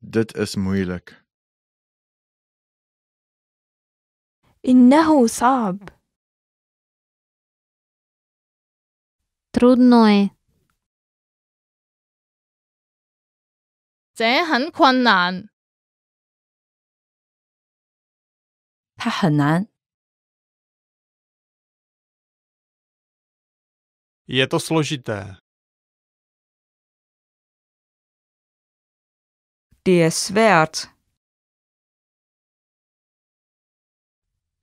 Dit is moeilijk. إنه صعب. Trudno je. 这很困难。它很难。Je to složité. die es wert.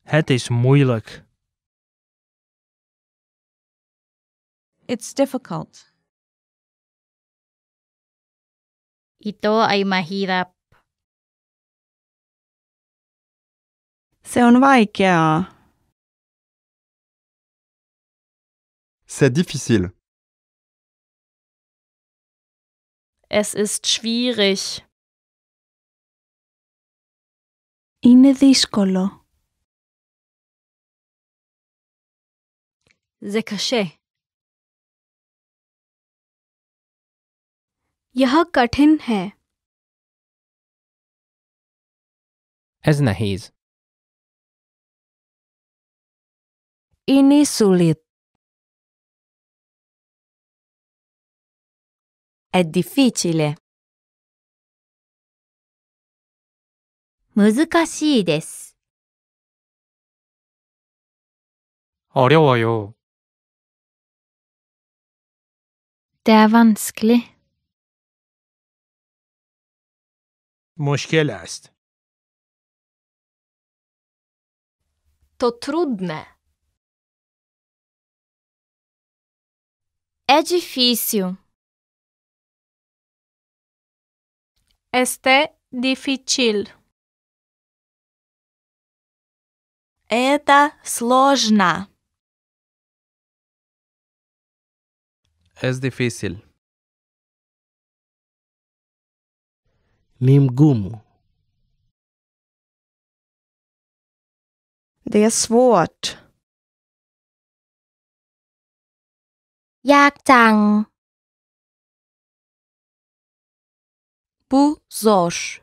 Het is moeilijk. It's difficult. Ito ay mahirap. Se on vaikeaa. C'est difficile. Es ist schwierig. Είναι δύσκολο. זה קשה. यह कठिन है Esnahiz. Ini sulit. È difficile. 難しいです。어려워요 Det er vanskelig. مشکل است. To trudne. É difícil. Este difícil. Это сложно. Es difícil. Ni gumo. Det är svårt. Jaktang. Buzos.